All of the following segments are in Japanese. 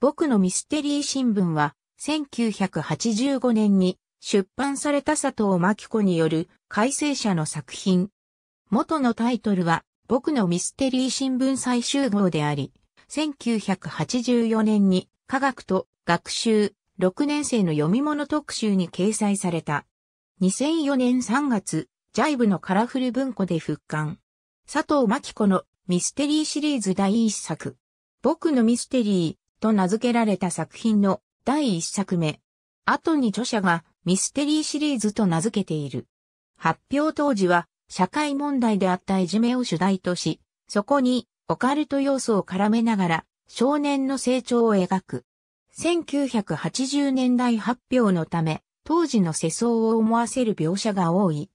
僕のミステリー新聞は、1985年に出版された佐藤真希子による改正者の作品。元のタイトルは、僕のミステリー新聞最終号であり、1984年に科学と学習6年生の読み物特集に掲載された。2004年3月、ジャイブのカラフル文庫で復刊。佐藤真希子のミステリーシリーズ第一作。僕のミステリー、と名付けられた作品の第一作目。後に著者がミステリーシリーズと名付けている。発表当時は社会問題であったいじめを主題とし、そこにオカルト要素を絡めながら少年の成長を描く。1980年代発表のため、当時の世相を思わせる描写が多い。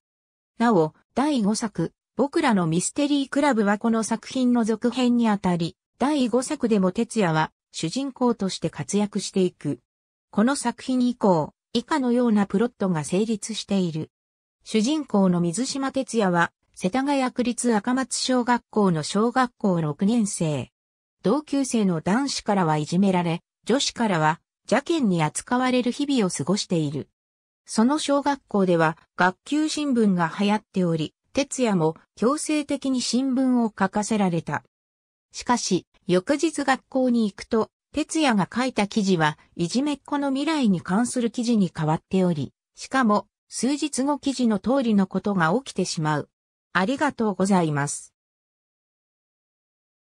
なお、第5作、僕らのミステリークラブはこの作品の続編にあたり、第5作でも哲也は主人公として活躍していく。この作品以降、以下のようなプロットが成立している。主人公の水島哲也は、世田谷区立赤松小学校の小学校6年生。同級生の男子からはいじめられ、女子からは邪険に扱われる日々を過ごしている。その小学校では学級新聞が流行っており、哲也も強制的に新聞を書かせられた。しかし、翌日学校に行くと、哲也が書いた記事はいじめっ子の未来に関する記事に変わっており、しかも数日後記事の通りのことが起きてしまう。ありがとうございます。